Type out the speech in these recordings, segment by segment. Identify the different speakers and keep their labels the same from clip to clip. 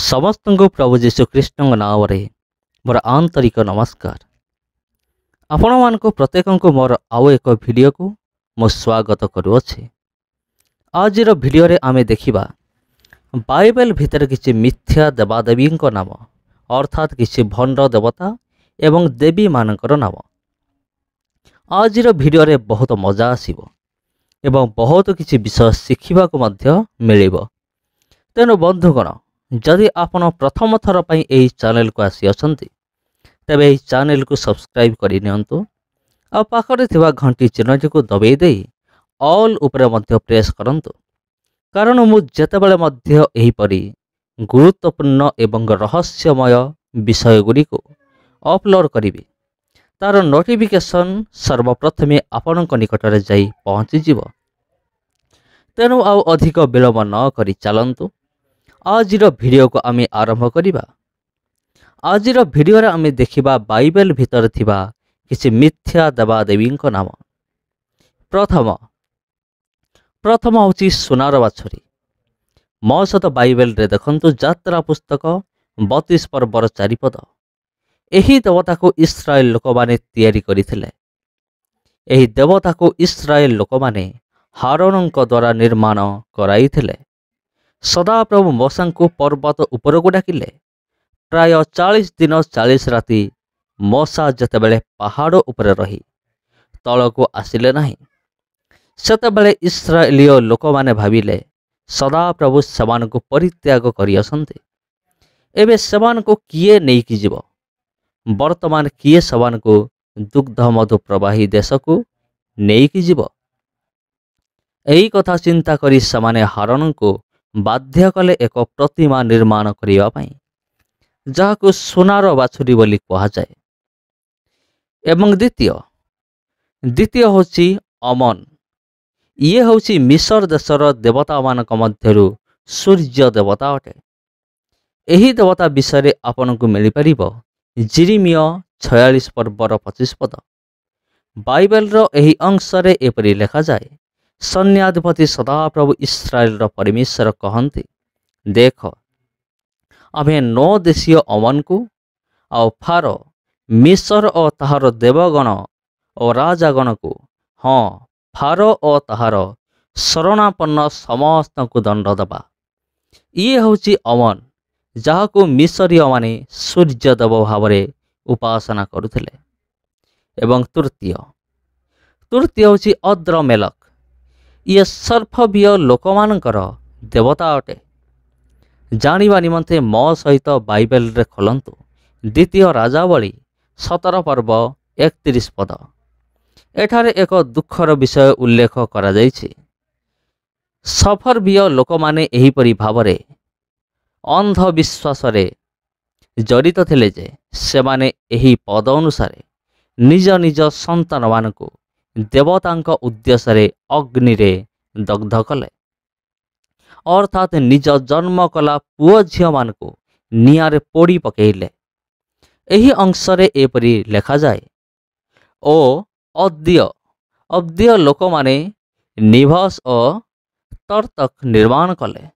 Speaker 1: ସମସ୍ତଙ୍କୁ ପ୍ରଭୁ ଯୀଶୁଖ୍ରୀଷ୍ଣଙ୍କ ନାମରେ ମୋର ଆନ୍ତରିକ ନମସ୍କାର ଆପଣମାନଙ୍କୁ ପ୍ରତ୍ୟେକଙ୍କୁ ମୋର ଆଉ ଏକ ଭିଡ଼ିଓକୁ ମୁଁ ସ୍ୱାଗତ କରୁଅଛି ଆଜିର ଭିଡ଼ିଓରେ ଆମେ ଦେଖିବା ବାଇବେଲ ଭିତରେ କିଛି ମିଥ୍ୟା ଦେବାଦେବୀଙ୍କ ନାମ ଅର୍ଥାତ୍ କିଛି ଭଣ୍ଡ ଦେବତା ଏବଂ ଦେବୀମାନଙ୍କର ନାମ ଆଜିର ଭିଡ଼ିଓରେ ବହୁତ ମଜା ଆସିବ ଏବଂ ବହୁତ କିଛି ବିଷୟ ଶିଖିବାକୁ ମଧ୍ୟ ମିଳିବ ତେଣୁ ବନ୍ଧୁଗଣ ଯଦି ଆପଣ ପ୍ରଥମ ଥର ପାଇଁ ଏହି ଚ୍ୟାନେଲକୁ ଆସିଅଛନ୍ତି ତେବେ ଏହି ଚ୍ୟାନେଲକୁ ସବସ୍କ୍ରାଇବ୍ କରିନିଅନ୍ତୁ ଆଉ ପାଖରେ ଥିବା ଘଣ୍ଟି ଚିହ୍ନଟିକୁ ଦବେଇ ଦେଇ ଅଲ୍ ଉପରେ ମଧ୍ୟ ପ୍ରେସ୍ କରନ୍ତୁ କାରଣ ମୁଁ ଯେତେବେଳେ ମଧ୍ୟ ଏହିପରି ଗୁରୁତ୍ୱପୂର୍ଣ୍ଣ ଏବଂ ରହସ୍ୟମୟ ବିଷୟଗୁଡ଼ିକୁ ଅପଲୋଡ଼ କରିବି ତା'ର ନୋଟିଫିକେସନ୍ ସର୍ବପ୍ରଥମେ ଆପଣଙ୍କ ନିକଟରେ ଯାଇ ପହଞ୍ଚିଯିବ ତେଣୁ ଆଉ ଅଧିକ ବିଳମ୍ବ ନ କରି ଚାଲନ୍ତୁ ଆଜିର ଭିଡ଼ିଓକୁ ଆମେ ଆରମ୍ଭ କରିବା ଆଜିର ଭିଡ଼ିଓରେ ଆମେ ଦେଖିବା ବାଇବେଲ ଭିତରେ ଥିବା କିଛି ମିଥ୍ୟା ଦେବାଦେବୀଙ୍କ ନାମ ପ୍ରଥମ ପ୍ରଥମ ହେଉଛି ସୁନାର ବାଛୁରୀ ମୋ ସହିତ ବାଇବେଲରେ ଦେଖନ୍ତୁ ଯାତ୍ରା ପୁସ୍ତକ ବତିଶ ପର୍ବର ଚାରିପଦ ଏହି ଦେବତାକୁ ଇସ୍ରାଏଲ ଲୋକମାନେ ତିଆରି କରିଥିଲେ ଏହି ଦେବତାକୁ ଇସ୍ରାଏଲ ଲୋକମାନେ ହାରଣଙ୍କ ଦ୍ୱାରା ନିର୍ମାଣ କରାଇଥିଲେ ସଦାପ୍ରଭୁ ମଶାଙ୍କୁ ପର୍ବତ ଉପରକୁ ଡାକିଲେ ପ୍ରାୟ ଚାଳିଶ ଦିନ ଚାଳିଶ ରାତି ମଶା ଯେତେବେଳେ ପାହାଡ଼ ଉପରେ ରହି ତଳକୁ ଆସିଲେ ନାହିଁ ସେତେବେଳେ ଇସ୍ରାଏଲୀୟ ଲୋକମାନେ ଭାବିଲେ ସଦାପ୍ରଭୁ ସେମାନଙ୍କୁ ପରିତ୍ୟାଗ କରିଅଛନ୍ତି ଏବେ ସେମାନଙ୍କୁ କିଏ ନେଇକି ଯିବ ବର୍ତ୍ତମାନ କିଏ ସେମାନଙ୍କୁ ଦୁଗ୍ଧ ମଧୁ ପ୍ରବାହୀ ଦେଶକୁ ନେଇକି ଯିବ ଏହି କଥା ଚିନ୍ତା କରି ସେମାନେ ହରଣଙ୍କୁ ବାଧ୍ୟ କଲେ ଏକ ପ୍ରତିମା ନିର୍ମାଣ କରିବା ପାଇଁ ଯାହାକୁ ସୁନାର ବାଛୁରୀ ବୋଲି କୁହାଯାଏ ଏବଂ ଦ୍ୱିତୀୟ ଦ୍ୱିତୀୟ ହେଉଛି ଅମନ ଇଏ ହେଉଛି ମିଶର ଦେଶର ଦେବତାମାନଙ୍କ ମଧ୍ୟରୁ ସୂର୍ଯ୍ୟ ଦେବତା ଅଟେ ଏହି ଦେବତା ବିଷୟରେ ଆପଣଙ୍କୁ ମିଳିପାରିବ ଜିରିମିୟ ଛୟାଳିଶ ପର୍ବର ପଚିଶ ପଦ ବାଇବେଲର ଏହି ଅଂଶରେ ଏପରି ଲେଖାଯାଏ ସୈନ୍ୟାଧିପତି ସଦାପ୍ରଭୁ ଇସ୍ରାଏଲର ପରମେଶ୍ୱର କହନ୍ତି ଦେଖ ଆମେ ନ ଦେଶୀୟ ଅମନକୁ ଆଉ ଫାର ମିଶର ଓ ତାହାର ଦେବଗଣ ଓ ରାଜାଗଣକୁ ହଁ ଫାର ଓ ତାହାର ଶରଣାପନ୍ନ ସମସ୍ତଙ୍କୁ ଦଣ୍ଡ ଦେବା ଇଏ ହେଉଛି ଅମନ ଯାହାକୁ ମିଶରୀୟମାନେ ସୂର୍ଯ୍ୟଦେବ ଭାବରେ ଉପାସନା କରୁଥିଲେ ଏବଂ ତୃତୀୟ ତୃତୀୟ ହେଉଛି ଅଦ୍ର ମେଲକ ଇଏ ସର୍ଫବୀୟ ଲୋକମାନଙ୍କର ଦେବତା ଅଟେ ଜାଣିବା ନିମନ୍ତେ ମୋ ସହିତ ବାଇବେଲରେ ଖୋଲନ୍ତୁ ଦ୍ୱିତୀୟ ରାଜାବଳୀ ସତର ପର୍ବ ଏକତିରିଶ ପଦ ଏଠାରେ ଏକ ଦୁଃଖର ବିଷୟ ଉଲ୍ଲେଖ କରାଯାଇଛି ସଫରବୀୟ ଲୋକମାନେ ଏହିପରି ଭାବରେ ଅନ୍ଧବିଶ୍ୱାସରେ ଜଡ଼ିତ ଥିଲେ ଯେ ସେମାନେ ଏହି ପଦ ଅନୁସାରେ ନିଜ ନିଜ ସନ୍ତାନମାନଙ୍କୁ देवता उद्देश्य अग्नि दग्ध कले अर्थात निज जन्म कला पुओ झीर पोड़ी पकईले अंशरे एपरी लेखा जाए ओ अद्य अद्य लोक मैंने निभस और तर्तक निर्माण कले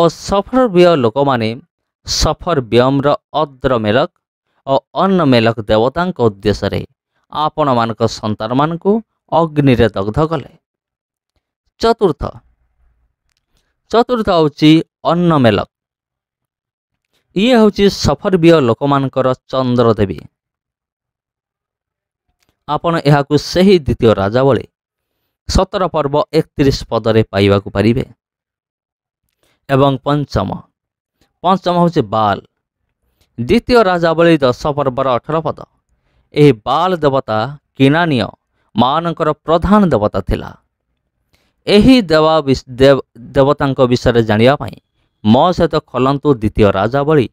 Speaker 1: और सफर व्यय लोक मैंने सफर व्ययम अद्र मेलक और अन्न मेलक देवता उद्देश्य ଆପଣମାନଙ୍କ ସନ୍ତାନମାନଙ୍କୁ ଅଗ୍ନିରେ ଦଗ୍ଧ କଲେ ଚତୁର୍ଥ ଚତୁର୍ଥ ହେଉଛି ଅନ୍ନମେଲକ ଇଏ ହେଉଛି ସଫର୍ବୀୟ ଲୋକମାନଙ୍କର ଚନ୍ଦ୍ରଦେବୀ ଆପଣ ଏହାକୁ ସେହି ଦ୍ୱିତୀୟ ରାଜାବଳୀ ସତର ପର୍ବ ଏକତିରିଶ ପଦରେ ପାଇବାକୁ ପାରିବେ ଏବଂ ପଞ୍ଚମ ପଞ୍ଚମ ହେଉଛି ବାଲ୍ ଦ୍ୱିତୀୟ ରାଜାବଳୀ ଦଶ ପର୍ବର ଅଠର ପଦ ଏହି ବାଲ ଦେବତା କିନାନୀୟ ମାନଙ୍କର ପ୍ରଧାନ ଦେବତା ଥିଲା ଏହି ଦେବା ଦେବତାଙ୍କ ବିଷୟରେ ଜାଣିବା ପାଇଁ ମୋ ସହିତ ଖୋଲନ୍ତୁ ଦ୍ୱିତୀୟ ରାଜା ଭଳି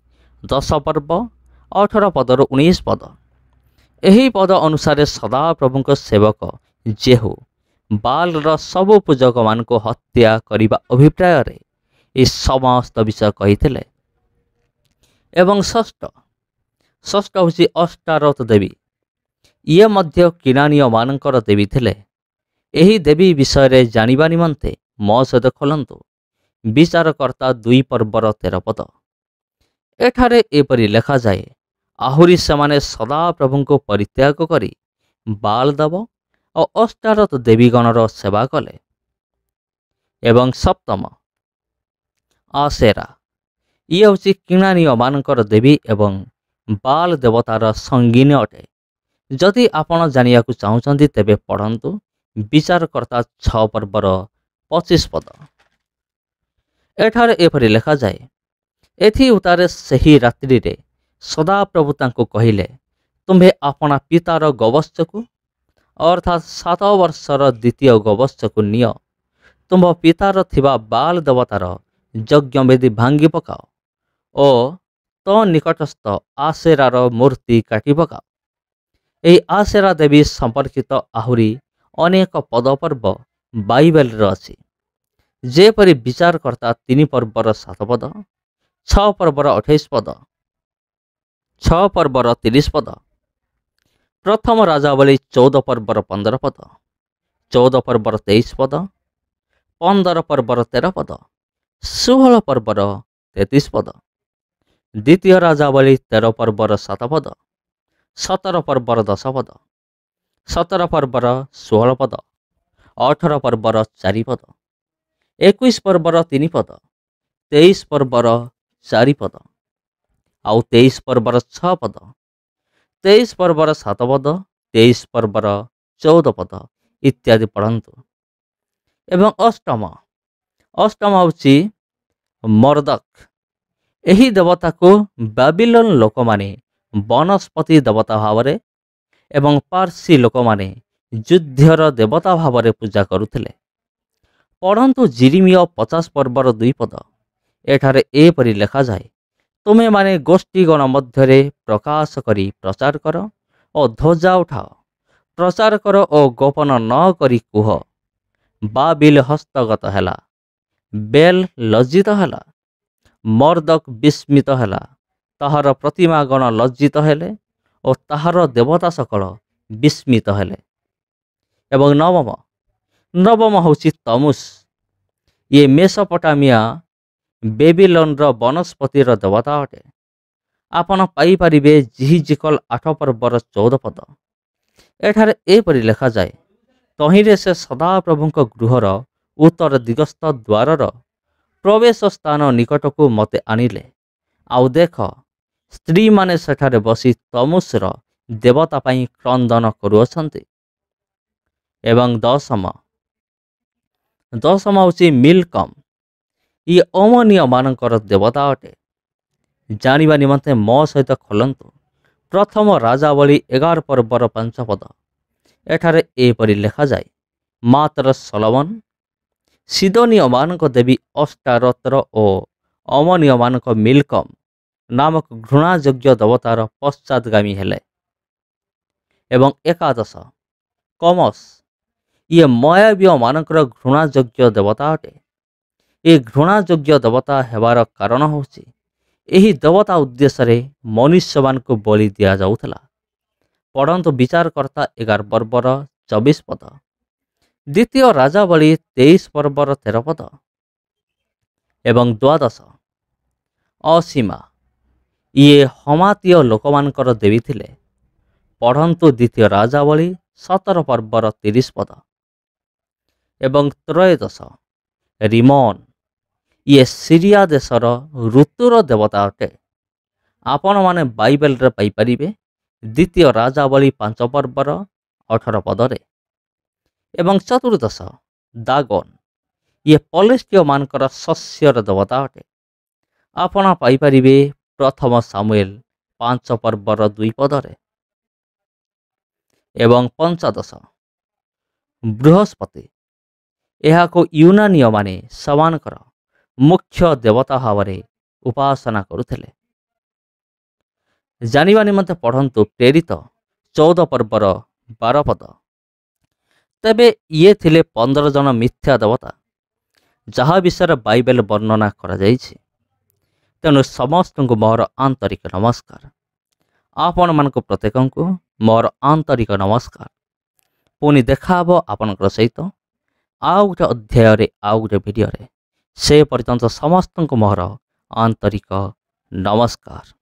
Speaker 1: ଦଶ ପର୍ବ ଅଠର ପଦରୁ ଉଣେଇଶ ପଦ ଏହି ପଦ ଅନୁସାରେ ସଦାପ୍ରଭୁଙ୍କ ସେବକ ଜେହୁ ବାଲର ସବୁ ପୂଜକମାନଙ୍କୁ ହତ୍ୟା କରିବା ଅଭିପ୍ରାୟରେ ଏ ସମସ୍ତ ବିଷୟ କହିଥିଲେ ଏବଂ ଷଷ୍ଠ ଷଷ୍ଠ ହେଉଛି ଅଷ୍ଟାରଥ ଦେବୀ ଇଏ ମଧ୍ୟ କିଣାଣିୟମାନଙ୍କର ଦେବୀ ଥିଲେ ଏହି ଦେବୀ ବିଷୟରେ ଜାଣିବା ନିମନ୍ତେ ମୋ ସହିତ ଖୋଲନ୍ତୁ ବିଚାରକର୍ତ୍ତା ଦୁଇ ପର୍ବର ତେରପଦ ଏଠାରେ ଏପରି ଲେଖାଯାଏ ଆହୁରି ସେମାନେ ସଦାପ୍ରଭୁଙ୍କୁ ପରିତ୍ୟାଗ କରି ଦେବ ଓ ଅଷ୍ଟାରଥ ଦେବୀଗଣର ସେବା କଲେ ଏବଂ ସପ୍ତମ ଆସେରା ଇଏ ହେଉଛି କିଣାଣିୟମାନଙ୍କର ଦେବୀ ଏବଂ ବାଲ ଦେବତାର ସଙ୍ଗୀନ ଅଟେ ଯଦି ଆପଣ ଜାଣିବାକୁ ଚାହୁଁଛନ୍ତି ତେବେ ପଢ଼ନ୍ତୁ ବିଚାରକର୍ତ୍ତା ଛଅ ପର୍ବର ପଚିଶ ପଦ ଏଠାରେ ଏପରି ଲେଖାଯାଏ ଏଥି ଉତାରେ ସେହି ରାତ୍ରିରେ ସଦାପ୍ରଭୁ ତାଙ୍କୁ କହିଲେ ତୁମ୍ଭେ ଆପଣା ପିତାର ଗବତ୍ସକୁ ଅର୍ଥାତ୍ ସାତ ବର୍ଷର ଦ୍ୱିତୀୟ ଗବତ୍ସକୁ ନିଅ ତୁମ୍ଭ ପିତାର ଥିବା ବାଲ ଦେବତାର ଯଜ୍ଞବେଦୀ ଭାଙ୍ଗି ପକାଅ ଓ ତ ନିକଟସ୍ଥ ଆସେରାର ମୂର୍ତ୍ତି କାଟି ପକାଅ ଏହି ଆସେରା ଦେବୀ ସମ୍ପର୍କିତ ଆହୁରି ଅନେକ ପଦପର୍ବ ବାଇବେଲରେ ଅଛି ଯେପରି ବିଚାରକର୍ତ୍ତା ତିନି ପର୍ବର ସାତ ପଦ ଛଅ ପର୍ବର ଅଠେଇଶ ପଦ ଛଅ ପର୍ବର ତିରିଶ ପଦ ପ୍ରଥମ ରାଜାବଳୀ ଚଉଦ ପର୍ବର ପନ୍ଦର ପଦ ଚଉଦ ପର୍ବର ତେଇଶ ପଦ ପନ୍ଦର ପର୍ବର ତେର ପଦ ଷୋହଳ ପର୍ବର ତେତିଶ ପଦ ଦ୍ୱିତୀୟ ରାଜାବଳୀ ତେର ପର୍ବର ସାତ ପଦ ସତର ପର୍ବର ଦଶ ପଦ ସତର ପର୍ବର ଷୋହଳ ପଦ ଅଠର ପର୍ବର ଚାରି ପଦ ଏକୋଇଶ ପର୍ବର ତିନି ପଦ ତେଇଶ ପର୍ବର ଚାରି ପଦ ଆଉ ତେଇଶ ପର୍ବର ଛଅ ପଦ ତେଇଶ ପର୍ବର ସାତ ପଦ ତେଇଶ ପର୍ବର ଚଉଦ ପଦ ଇତ୍ୟାଦି ପଢ଼ନ୍ତୁ ଏବଂ ଅଷ୍ଟମ ଅଷ୍ଟମ ହେଉଛି ମର୍ଦକ ଏହି ଦେବତାକୁ ବାବିଲୋନ ଲୋକମାନେ ବନସ୍ପତି ଦେବତା ଭାବରେ ଏବଂ ପାର୍ସୀ ଲୋକମାନେ ଯୁଦ୍ଧର ଦେବତା ଭାବରେ ପୂଜା କରୁଥିଲେ ପଢ଼ନ୍ତୁ ଜିରିମିୟ ପଚାଶ ପର୍ବର ଦୁଇ ପଦ ଏଠାରେ ଏପରି ଲେଖାଯାଏ ତୁମେମାନେ ଗୋଷ୍ଠୀଗଣ ମଧ୍ୟରେ ପ୍ରକାଶ କରି ପ୍ରଚାର କର ଓ ଧ୍ୱଜା ଉଠାଅ ପ୍ରଚାର କର ଓ ଗୋପନ ନ କରି କୁହ ବାବିଲ ହସ୍ତଗତ ହେଲା ବେଲ୍ ଲଜ୍ଜିତ ହେଲା ମର୍ଦକ ବିସ୍ମିତ ହେଲା ତାହାର ପ୍ରତିମା ଗଣ ଲଜ୍ଜିତ ହେଲେ ଓ ତାହାର ଦେବତା ସକଳ ବିସ୍ମିତ ହେଲେ ଏବଂ ନବମ ନବମ ହେଉଛି ତମୁସ ଇଏ ମେସପଟାମିଆ ବେବିଲନ୍ର ବନସ୍ପତିର ଦେବତା ଅଟେ ଆପଣ ପାଇପାରିବେ ଜିହି ଜିକଲ ଆଠ ପର୍ବର ଚଉଦ ପଦ ଏଠାରେ ଏପରି ଲେଖାଯାଏ ତହିଁରେ ସେ ସଦାପ୍ରଭୁଙ୍କ ଗୃହର ଉତ୍ତର ଦିଗସ୍ଥ ଦ୍ୱାରର ପ୍ରବେଶ ସ୍ଥାନ ନିକଟକୁ ମୋତେ ଆଣିଲେ ଆଉ ଦେଖ ସ୍ତ୍ରୀମାନେ ସେଠାରେ ବସି ତମୁସର ଦେବତା ପାଇଁ କ୍ରନ୍ଦନ କରୁଅଛନ୍ତି ଏବଂ ଦଶମ ଦଶମ ହେଉଛି ମିଲକମ୍ ଇଏ ଅମନୀୟମାନଙ୍କର ଦେବତା ଅଟେ ଜାଣିବା ନିମନ୍ତେ ମୋ ସହିତ ଖୋଲନ୍ତୁ ପ୍ରଥମ ରାଜା ରାଜାବଳୀ ଏଗାର ପର୍ବର ପଞ୍ଚପଦ ଏଠାରେ ଏହିପରି ଲେଖାଯାଏ ମାତ୍ର ସଲମନ ସିଦନୀୟମାନଙ୍କ ଦେବୀ ଅଷ୍ଟାରତ୍ର ଓ ଅମନୀୟମାନଙ୍କ ମିଲକମ୍ ନାମକ ଘୃଣାଯୋଗ୍ୟ ଦେବତାର ପଶ୍ଚାତଗାମୀ ହେଲେ ଏବଂ ଏକାଦଶ କମସ୍ ଇଏ ମୟାବୀୟମାନଙ୍କର ଘୃଣାଯୋଗ୍ୟ ଦେବତା ଅଟେ ଏ ଘୃଣାଯୋଗ୍ୟ ଦେବତା ହେବାର କାରଣ ହେଉଛି ଏହି ଦେବତା ଉଦ୍ଦେଶ୍ୟରେ ମନୁଷ୍ୟମାନଙ୍କୁ ବଳି ଦିଆଯାଉଥିଲା ପଢ଼ନ୍ତୁ ବିଚାରକର୍ତ୍ତା ଏଗାର ପର୍ବର ଚବିଶ ପଦ ଦ୍ୱିତୀୟ ରାଜାବଳୀ ତେଇଶ ପର୍ବର ତେର ପଦ ଏବଂ ଦ୍ୱାଦଶ ଅସୀମା ଇଏ ହମାତୀୟ ଲୋକମାନଙ୍କର ଦେବୀ ଥିଲେ ପଢ଼ନ୍ତୁ ଦ୍ୱିତୀୟ ରାଜାବଳୀ ସତର ପର୍ବର ତିରିଶ ପଦ ଏବଂ ତ୍ରୟୋଦଶ ରିମନ୍ ଇଏ ସିରିଆ ଦେଶର ଋତୁର ଦେବତା ଅଟେ ଆପଣମାନେ ବାଇବେଲରେ ପାଇପାରିବେ ଦ୍ୱିତୀୟ ରାଜାବଳୀ ପାଞ୍ଚ ପର୍ବର ଅଠର ପଦରେ ଏବଂ ଚତୁର୍ଦ୍ଦଶ ଦାଗନ୍ ଇଏ ପଲେଷ୍ଟିୟମାନଙ୍କର ଶସ୍ୟର ଦେବତା ଅଟେ ଆପଣ ପାଇପାରିବେ ପ୍ରଥମ ସାମୁଏଲ ପାଞ୍ଚ ପର୍ବର ଦୁଇ ପଦରେ ଏବଂ ପଞ୍ଚଦଶ ବୃହସ୍ପତି ଏହାକୁ ୟୁନାନିୟମାନେ ସେମାନଙ୍କର ମୁଖ୍ୟ ଦେବତା ଭାବରେ ଉପାସନା କରୁଥିଲେ ଜାଣିବା ନିମନ୍ତେ ପଢ଼ନ୍ତୁ ପ୍ରେରିତ ଚଉଦ ପର୍ବର ବାର ପଦ ତେବେ ଇଏ ଥିଲେ ପନ୍ଦର ଜଣ ମିଥ୍ୟା ଦେବତା ଯାହା ବିଷୟରେ ବାଇବେଲ ବର୍ଣ୍ଣନା କରାଯାଇଛି तेणु समस्त को मोर आन्तरिक नमस्कार आपण म प्रत्येक को मोर आन्तरिक नमस्कार पनि देखाहेब आपन सहित आउँछ अध्याय आउँछ भिडियो सेपर्न्त समस्त को मोर आन्तरिक नमस्कार